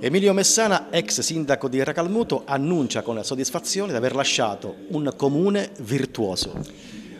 Emilio Messana, ex sindaco di Racalmuto, annuncia con soddisfazione di aver lasciato un comune virtuoso.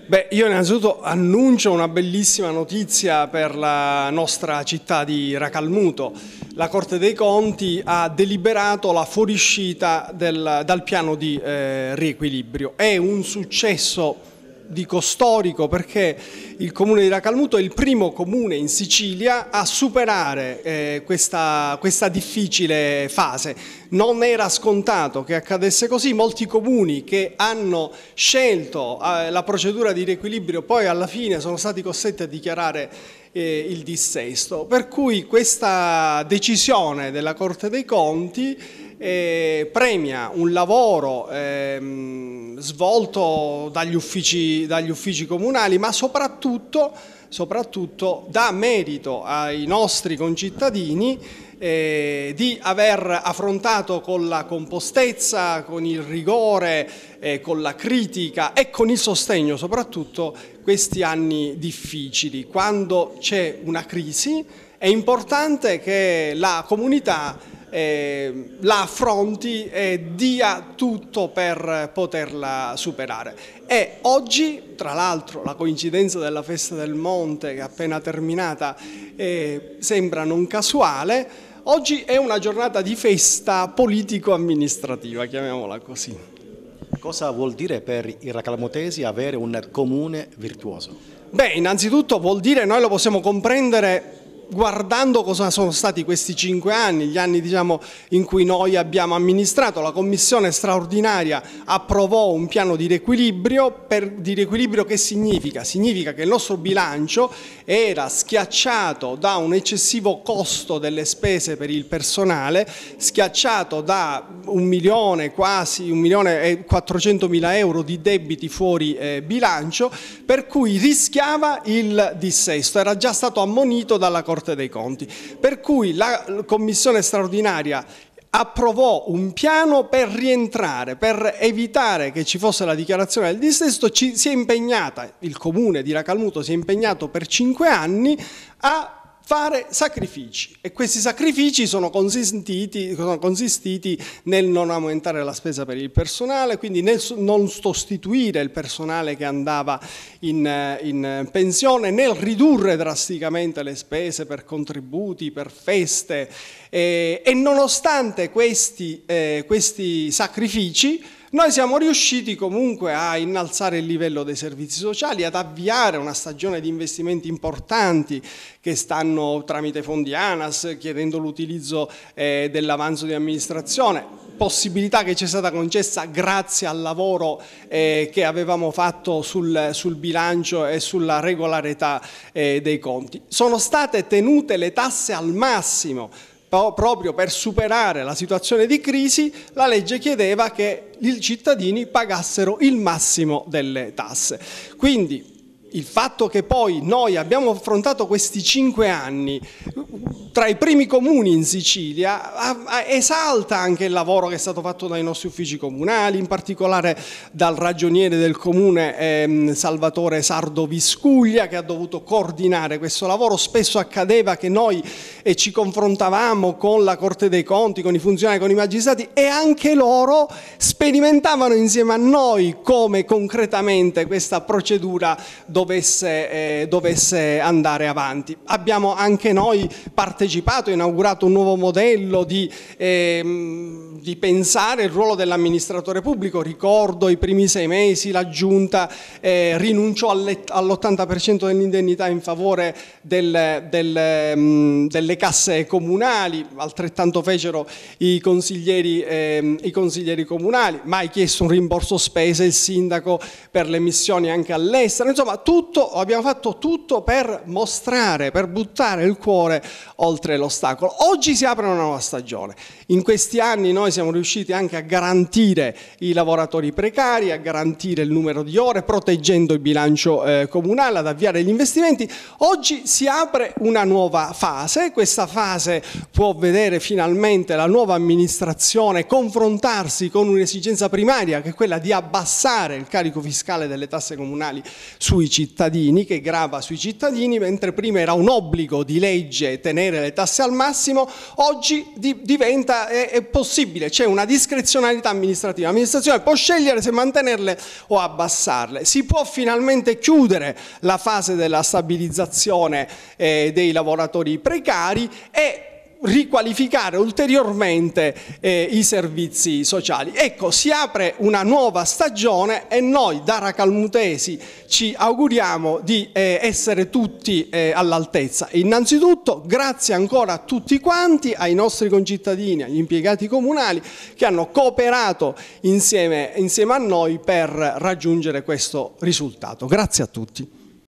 Beh, io innanzitutto annuncio una bellissima notizia per la nostra città di Racalmuto. La Corte dei Conti ha deliberato la fuoriuscita del, dal piano di eh, riequilibrio. È un successo dico storico perché il comune di Racalmuto è il primo comune in Sicilia a superare eh, questa, questa difficile fase. Non era scontato che accadesse così, molti comuni che hanno scelto eh, la procedura di riequilibrio poi alla fine sono stati costretti a dichiarare eh, il dissesto, per cui questa decisione della Corte dei Conti eh, premia un lavoro ehm, svolto dagli uffici, dagli uffici comunali, ma soprattutto, soprattutto, dà merito ai nostri concittadini eh, di aver affrontato con la compostezza, con il rigore, eh, con la critica e con il sostegno soprattutto questi anni difficili. Quando c'è una crisi è importante che la comunità eh, la affronti e dia tutto per poterla superare. E oggi, tra l'altro, la coincidenza della festa del monte che è appena terminata eh, sembra non casuale, oggi è una giornata di festa politico-amministrativa, chiamiamola così. Cosa vuol dire per i racalmotesi avere un comune virtuoso? Beh, innanzitutto vuol dire, noi lo possiamo comprendere guardando cosa sono stati questi cinque anni, gli anni diciamo, in cui noi abbiamo amministrato, la Commissione straordinaria approvò un piano di riequilibrio, per, di riequilibrio che significa? Significa che il nostro bilancio era schiacciato da un eccessivo costo delle spese per il personale, schiacciato da un milione quasi, un milione e 400 mila euro di debiti fuori eh, bilancio, per cui rischiava il dissesto, era già stato ammonito dalla Corte Corte dei Conti. Per cui la Commissione straordinaria approvò un piano per rientrare, per evitare che ci fosse la dichiarazione del dissesto, ci, si è impegnata, il comune di Racalmuto si è impegnato per cinque anni a fare sacrifici e questi sacrifici sono, sono consistiti, nel non aumentare la spesa per il personale, quindi nel non sostituire il personale che andava in, in pensione, nel ridurre drasticamente le spese per contributi, per feste e, e nonostante questi, eh, questi sacrifici noi siamo riusciti comunque a innalzare il livello dei servizi sociali, ad avviare una stagione di investimenti importanti che stanno tramite fondi ANAS, chiedendo l'utilizzo eh, dell'avanzo di amministrazione, possibilità che ci è stata concessa grazie al lavoro eh, che avevamo fatto sul, sul, bilancio e sulla regolarità eh, dei conti. Sono state tenute le tasse al massimo, proprio per superare la situazione di crisi, la legge chiedeva che i cittadini pagassero il massimo delle tasse. Quindi il fatto che poi noi abbiamo affrontato questi cinque anni tra i primi comuni in Sicilia esalta anche il lavoro che è stato fatto dai nostri uffici comunali, in particolare dal ragioniere del comune ehm, Salvatore Sardo Viscuglia che ha dovuto coordinare questo lavoro. Spesso accadeva che noi ci confrontavamo con la Corte dei Conti, con i funzionari, con i magistrati e anche loro sperimentavano insieme a noi come concretamente questa procedura doveva dovesse, eh, dovesse, andare avanti. Abbiamo anche noi partecipato, inaugurato un nuovo modello di, eh, di pensare il ruolo dell'amministratore pubblico, ricordo i primi sei mesi la giunta eh, rinunciò all'80% dell'indennità in favore del, del, mh, ehm, delle casse comunali, altrettanto fecero i consiglieri, eh, i consiglieri comunali, mai chiesto un rimborso spese il sindaco per le missioni anche all'estero, insomma tutto, abbiamo fatto tutto per mostrare, per buttare il cuore oltre l'ostacolo. Oggi si apre una nuova stagione. In questi anni noi siamo riusciti anche a garantire i lavoratori precari, a garantire il numero di ore, proteggendo il bilancio eh, comunale, ad avviare gli investimenti. Oggi si apre una nuova fase, questa fase può vedere finalmente la nuova amministrazione confrontarsi con un'esigenza primaria che è quella di abbassare il carico fiscale delle tasse comunali sui cittadini cittadini, che grava sui cittadini, mentre prima era un obbligo di legge tenere le tasse al massimo, oggi di, diventa è, è possibile, c'è una discrezionalità amministrativa, l'amministrazione può scegliere se mantenerle o abbassarle, si può finalmente chiudere la fase della stabilizzazione eh, dei lavoratori precari e riqualificare ulteriormente eh, i servizi sociali. Ecco, si apre una nuova stagione e noi da Racalmutesi ci auguriamo di eh, essere tutti eh, all'altezza. Innanzitutto grazie ancora a tutti quanti, ai nostri concittadini, agli impiegati comunali che hanno cooperato insieme, insieme a noi per raggiungere questo risultato. Grazie a tutti.